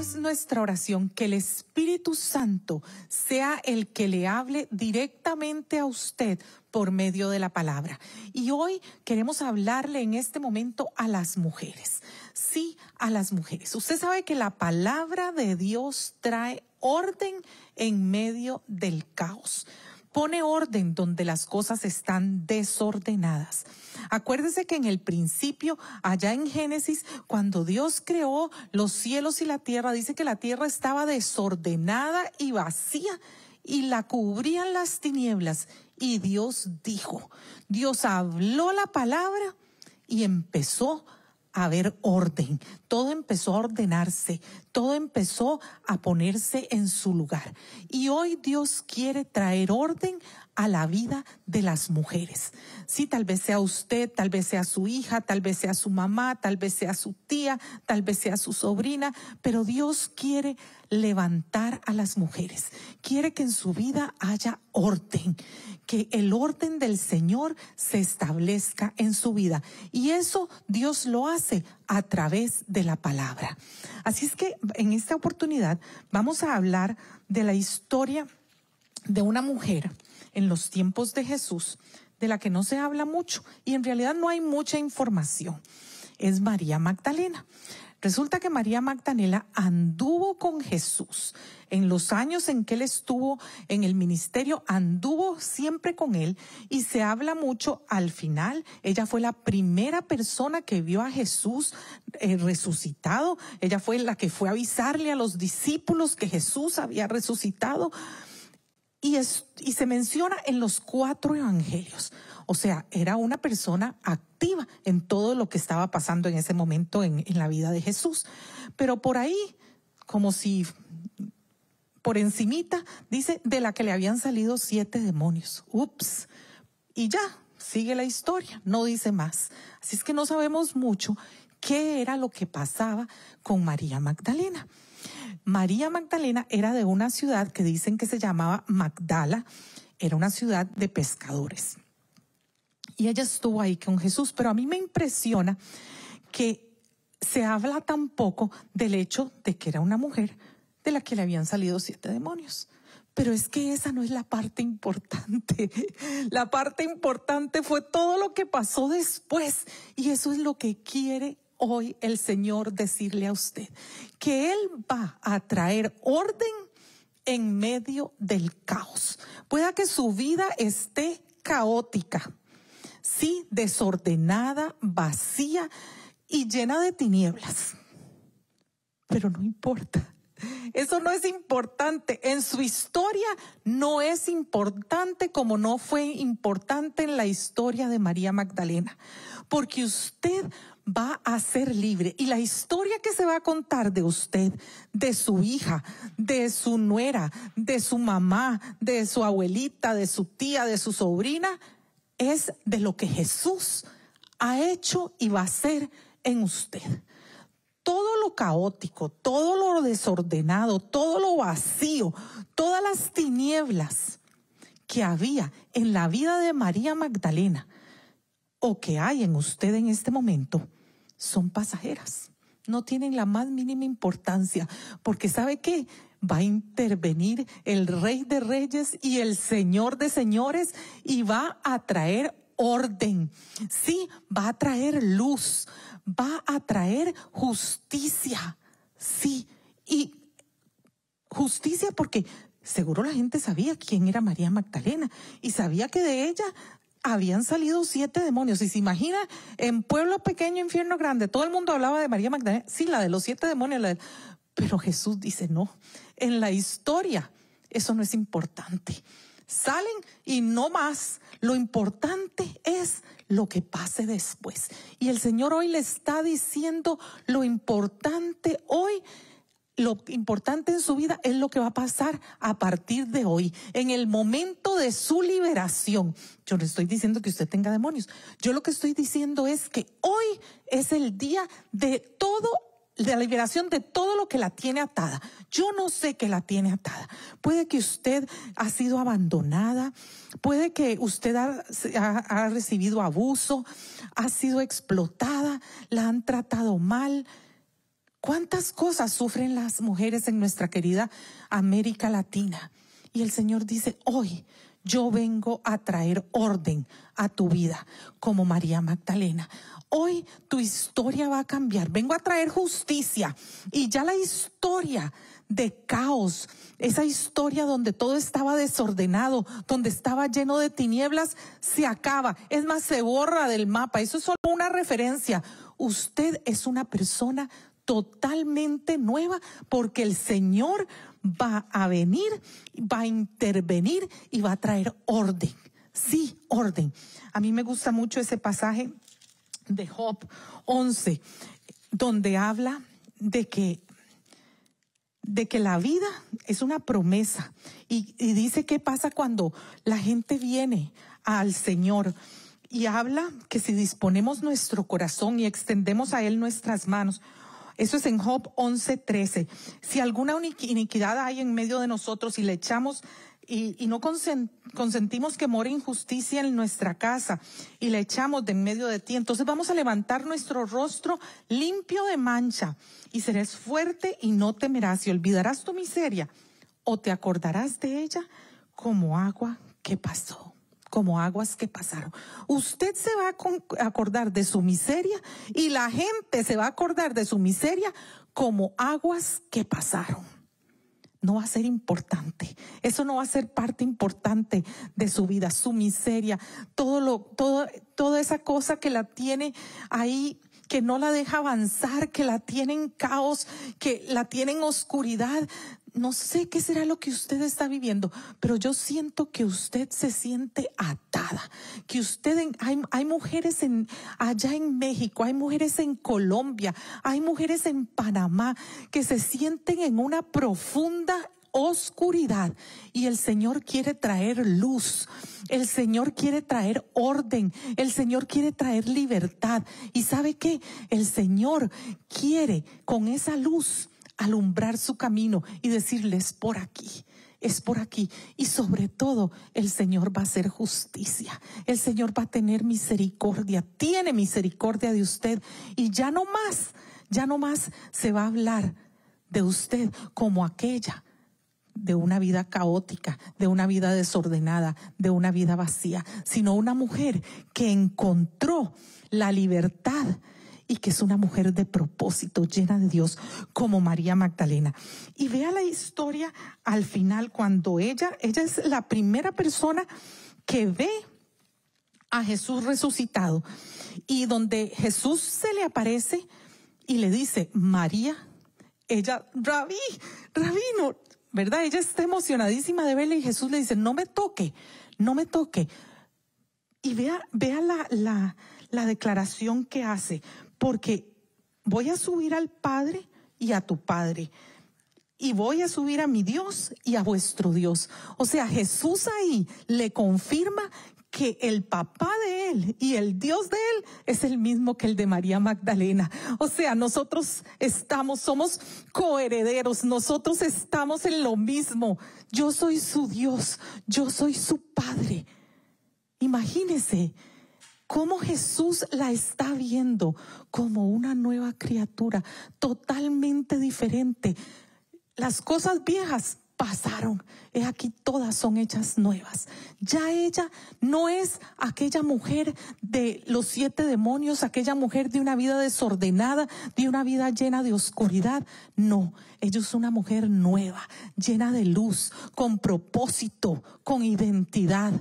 es nuestra oración, que el Espíritu Santo sea el que le hable directamente a usted por medio de la palabra. Y hoy queremos hablarle en este momento a las mujeres. Sí, a las mujeres. Usted sabe que la palabra de Dios trae orden en medio del caos pone orden donde las cosas están desordenadas. Acuérdese que en el principio, allá en Génesis, cuando Dios creó los cielos y la tierra, dice que la tierra estaba desordenada y vacía y la cubrían las tinieblas. Y Dios dijo, Dios habló la palabra y empezó a a ver orden, todo empezó a ordenarse, todo empezó a ponerse en su lugar. Y hoy Dios quiere traer orden a la vida de las mujeres. Sí, tal vez sea usted, tal vez sea su hija, tal vez sea su mamá, tal vez sea su tía, tal vez sea su sobrina, pero Dios quiere levantar a las mujeres. Quiere que en su vida haya orden, que el orden del Señor se establezca en su vida. Y eso Dios lo hace a través de la palabra. Así es que en esta oportunidad vamos a hablar de la historia de una mujer en los tiempos de Jesús, de la que no se habla mucho y en realidad no hay mucha información, es María Magdalena. Resulta que María Magdalena anduvo con Jesús. En los años en que él estuvo en el ministerio, anduvo siempre con él y se habla mucho al final. Ella fue la primera persona que vio a Jesús eh, resucitado. Ella fue la que fue a avisarle a los discípulos que Jesús había resucitado y, y se menciona en los cuatro evangelios. O sea, era una persona activa en todo lo que estaba pasando en ese momento en, en la vida de Jesús. Pero por ahí, como si por encimita, dice, de la que le habían salido siete demonios. Ups. Y ya, sigue la historia, no dice más. Así es que no sabemos mucho qué era lo que pasaba con María Magdalena. María Magdalena era de una ciudad que dicen que se llamaba Magdala, era una ciudad de pescadores. Y ella estuvo ahí con Jesús, pero a mí me impresiona que se habla tan poco del hecho de que era una mujer de la que le habían salido siete demonios. Pero es que esa no es la parte importante. La parte importante fue todo lo que pasó después. Y eso es lo que quiere hoy el Señor decirle a usted que Él va a traer orden en medio del caos. Pueda que su vida esté caótica, sí, desordenada, vacía y llena de tinieblas. Pero no importa. Eso no es importante. En su historia no es importante como no fue importante en la historia de María Magdalena porque usted va a ser libre. Y la historia que se va a contar de usted, de su hija, de su nuera, de su mamá, de su abuelita, de su tía, de su sobrina, es de lo que Jesús ha hecho y va a hacer en usted. Todo lo caótico, todo lo desordenado, todo lo vacío, todas las tinieblas que había en la vida de María Magdalena, o que hay en usted en este momento son pasajeras. No tienen la más mínima importancia, porque ¿sabe que Va a intervenir el Rey de Reyes y el Señor de Señores y va a traer orden. Sí, va a traer luz, va a traer justicia. Sí, y justicia porque seguro la gente sabía quién era María Magdalena y sabía que de ella habían salido siete demonios. Y se imagina, en pueblo pequeño, infierno grande, todo el mundo hablaba de María Magdalena, sí, la de los siete demonios, pero Jesús dice, no, en la historia eso no es importante. Salen y no más. Lo importante es lo que pase después. Y el Señor hoy le está diciendo, lo importante hoy lo importante en su vida es lo que va a pasar a partir de hoy, en el momento de su liberación. Yo no estoy diciendo que usted tenga demonios. Yo lo que estoy diciendo es que hoy es el día de todo de la liberación de todo lo que la tiene atada. Yo no sé qué la tiene atada. Puede que usted ha sido abandonada, puede que usted ha, recibido abuso, ha sido explotada, la han tratado mal, ¿Cuántas cosas sufren las mujeres en nuestra querida América Latina? Y el Señor dice, hoy yo vengo a traer orden a tu vida, como María Magdalena. Hoy tu historia va a cambiar. Vengo a traer justicia. Y ya la historia de caos, esa historia donde todo estaba desordenado, donde estaba lleno de tinieblas, se acaba. Es más, se borra del mapa. Eso es solo una referencia. Usted es una persona totalmente nueva porque el Señor va a venir, va a intervenir y va a traer orden. Sí, orden. A mí me gusta mucho ese pasaje de Job 11, donde habla de que de que la vida es una promesa y, y dice qué pasa cuando la gente viene al Señor y habla que si disponemos nuestro corazón y extendemos a Él nuestras manos, eso es en Job 11:13. Si alguna iniquidad hay en medio de nosotros y le echamos y, no consentimos que more injusticia en nuestra casa y le echamos de en medio de ti, entonces vamos a levantar nuestro rostro limpio de mancha y serás fuerte y no temerás y olvidarás tu miseria o te acordarás de ella como agua que pasó como aguas que pasaron. Usted se va a acordar de su miseria y la gente se va a acordar de su miseria como aguas que pasaron. No va a ser importante. Eso no va a ser parte importante de su vida, su miseria, todo lo, todo, toda esa cosa que la tiene ahí que no la deja avanzar, que la tienen caos, que la tienen oscuridad. No sé qué será lo que usted está viviendo, pero yo siento que usted se siente atada, que usted, hay, hay, mujeres en, allá en México, hay mujeres en Colombia, hay mujeres en Panamá que se sienten en una profunda oscuridad y el Señor quiere traer luz. El Señor quiere traer orden. El Señor quiere traer libertad. ¿Y sabe que El Señor quiere con esa luz alumbrar su camino y decirles por aquí es por aquí. Y sobre todo, el Señor va a hacer justicia. El Señor va a tener misericordia. Tiene misericordia de usted. Y ya no más, ya no más se va a hablar de usted como aquella de una vida caótica, de una vida desordenada, de una vida vacía, sino una mujer que encontró la libertad y que es una mujer de propósito, llena de Dios, como María Magdalena. Y vea la historia al final cuando ella, ella es la primera persona que ve a Jesús resucitado y donde Jesús se le aparece y le dice, María, ella, rabí, rabino, ¿verdad? Ella está emocionadísima de verle y Jesús le dice, no me toque, no me toque. Y vea, vea la, la declaración que hace, porque voy a subir al Padre y a tu Padre y voy a subir a mi Dios y a vuestro Dios. O sea, Jesús ahí le confirma que el papá de él y el Dios de él es el mismo que el de María Magdalena. O sea, nosotros estamos, somos coherederos, nosotros estamos en lo mismo. Yo soy su Dios, yo soy su Padre. Imagínese cómo Jesús la está viendo como una nueva criatura, totalmente diferente. Las cosas viejas pasaron. Es aquí todas son hechas nuevas. Ya ella no es aquella mujer de los siete demonios, aquella mujer de una vida desordenada, de una vida llena de oscuridad. No, ella es una mujer nueva, llena de luz, con propósito, con identidad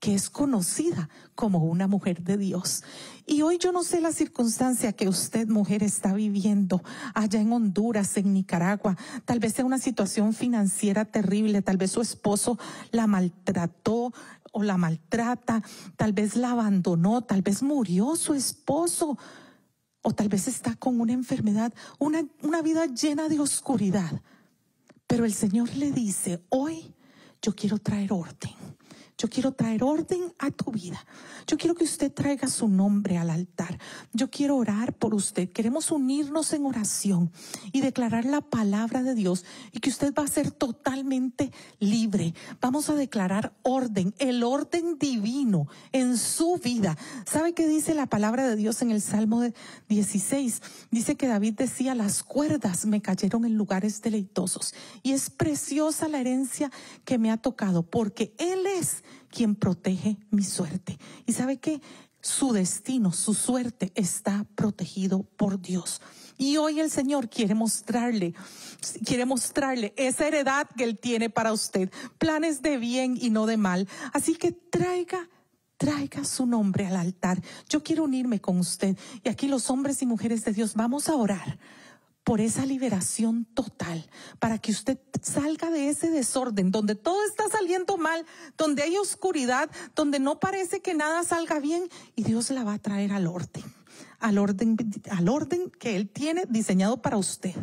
que es conocida como una mujer de Dios. Y hoy yo no sé la circunstancia que usted, mujer, está viviendo allá en Honduras, en Nicaragua. Tal vez sea una situación financiera terrible, tal vez su esposo la maltrató o la maltrata, tal vez la abandonó, tal vez murió su esposo, o tal vez está con una enfermedad, una, una vida llena de oscuridad. Pero el Señor le dice, hoy yo quiero traer orden yo quiero traer orden a tu vida. Yo quiero que usted traiga su nombre al altar. Yo quiero orar por usted. Queremos unirnos en oración y declarar la palabra de Dios y que usted va a ser totalmente libre. Vamos a declarar orden, el orden divino en su vida. ¿Sabe qué dice la palabra de Dios en el Salmo 16? Dice que David decía, las cuerdas me cayeron en lugares deleitosos. Y es preciosa la herencia que me ha tocado porque Él es quien protege mi suerte. ¿Y sabe que Su destino, su suerte está protegido por Dios. Y hoy el Señor quiere mostrarle, quiere mostrarle esa heredad que Él tiene para usted, planes de bien y no de mal. Así que traiga traiga su nombre al altar. Yo quiero unirme con usted. Y aquí los hombres y mujeres de Dios vamos a orar por esa liberación total, para que usted salga de ese desorden donde todo está saliendo mal, donde hay oscuridad, donde no parece que nada salga bien y Dios la va a traer al orden, al orden, al orden que Él tiene diseñado para usted.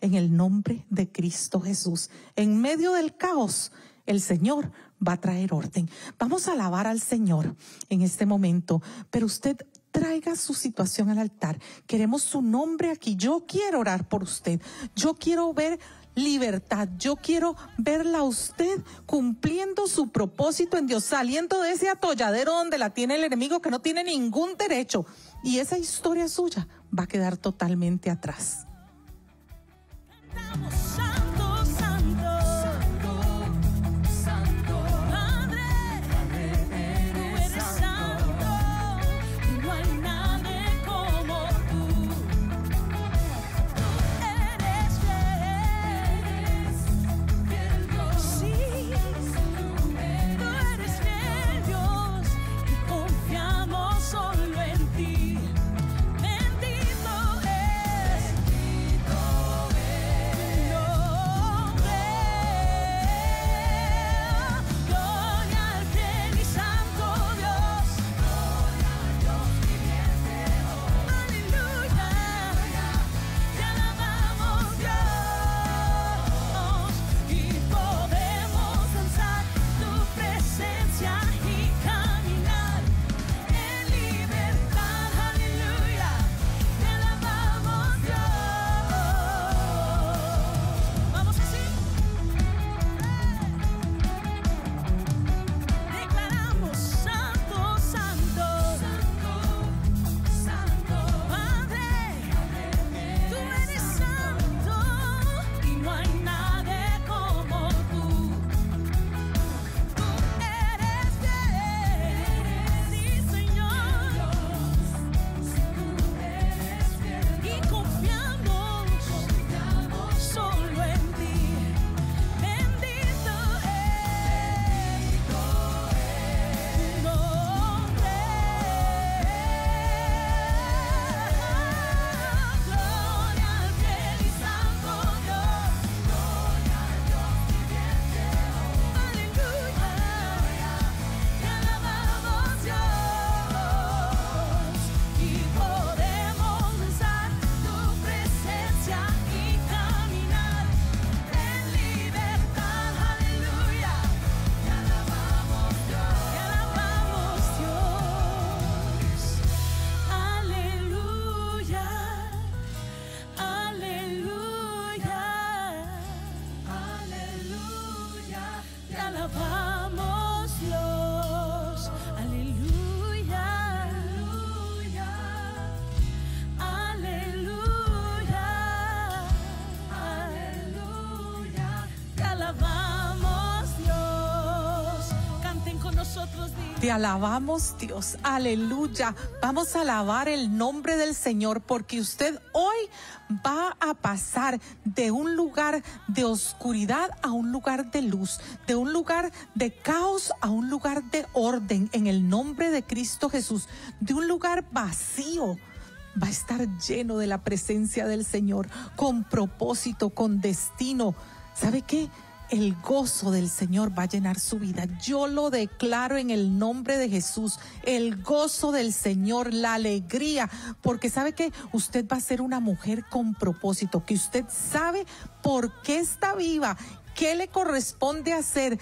En el nombre de Cristo Jesús, en medio del caos, el Señor va a traer orden. Vamos a alabar al Señor en este momento, pero usted traiga su situación al altar. Queremos su nombre aquí. Yo quiero orar por usted. Yo quiero ver libertad. Yo quiero verla a usted cumpliendo su propósito en Dios, saliendo de ese atolladero donde la tiene el enemigo que no tiene ningún derecho. Y esa historia suya va a quedar totalmente atrás. alabamos Dios, aleluya. Vamos a alabar el nombre del Señor porque usted hoy va a pasar de un lugar de oscuridad a un lugar de luz, de un lugar de caos a un lugar de orden en el nombre de Cristo Jesús, de un lugar vacío va a estar lleno de la presencia del Señor, con propósito, con destino. ¿Sabe qué? el gozo del Señor va a llenar su vida. Yo lo declaro en el nombre de Jesús, el gozo del Señor, la alegría, porque sabe que usted va a ser una mujer con propósito, que usted sabe por qué está viva, qué le corresponde hacer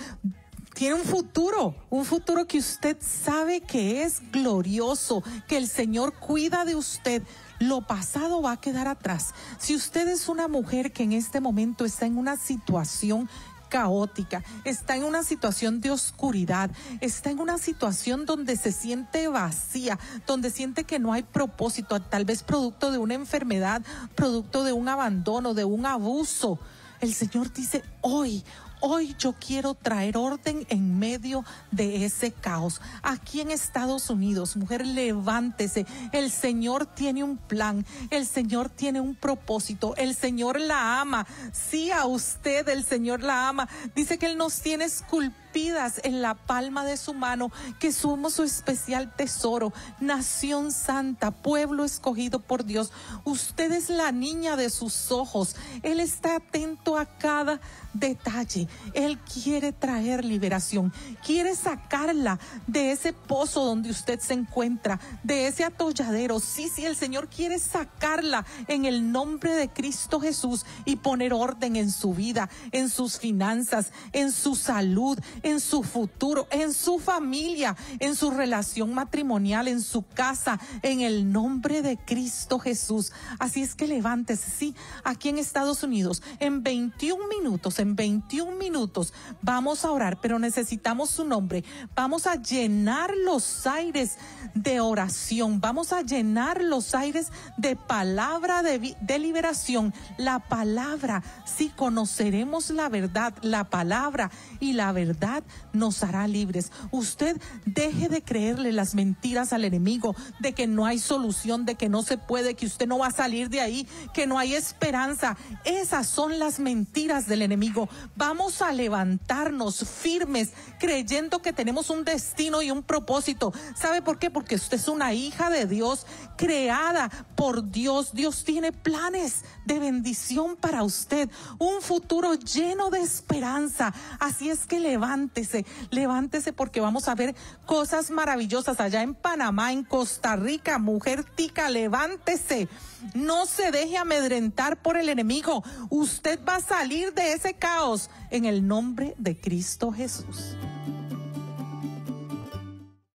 tiene un futuro, un futuro que usted sabe que es glorioso, que el Señor cuida de usted. Lo pasado va a quedar atrás. Si usted es una mujer que en este momento está en una situación caótica, está en una situación de oscuridad, está en una situación donde se siente vacía, donde siente que no hay propósito, tal vez producto de una enfermedad, producto de un abandono, de un abuso. El Señor dice, hoy, Hoy yo quiero traer orden en medio de ese caos. Aquí en Estados Unidos, mujer, levántese. El Señor tiene un plan, el Señor tiene un propósito, el Señor la ama. Sí, a usted el Señor la ama. Dice que Él nos tiene esculpidos vidas en la palma de su mano, que somos su especial tesoro, nación santa, pueblo escogido por Dios. Usted es la niña de sus ojos. Él está atento a cada detalle. Él quiere traer liberación, quiere sacarla de ese pozo donde usted se encuentra, de ese atolladero. Sí, sí, el Señor quiere sacarla en el nombre de Cristo Jesús y poner orden en su vida, en sus finanzas, en su salud, en su futuro, en su familia, en su relación matrimonial, en su casa, en el nombre de Cristo Jesús. Así es que levántese, sí, aquí en Estados Unidos, en 21 minutos, en 21 minutos vamos a orar, pero necesitamos su nombre. Vamos a llenar los aires de oración, vamos a llenar los aires de palabra de, liberación, la palabra, si sí, conoceremos la verdad, la palabra y la verdad nos hará libres. Usted deje de creerle las mentiras al enemigo, de que no hay solución, de que no se puede, que usted no va a salir de ahí, que no hay esperanza. Esas son las mentiras del enemigo. Vamos a levantarnos firmes, creyendo que tenemos un destino y un propósito. ¿Sabe por qué? Porque usted es una hija de Dios, creada por Dios. Dios tiene planes de bendición para usted, un futuro lleno de esperanza. Así es que levanta levántese, levántese porque vamos a ver cosas maravillosas allá en Panamá, en Costa Rica. Mujer tica, levántese. No se deje amedrentar por el enemigo. Usted va a salir de ese caos en el nombre de Cristo Jesús.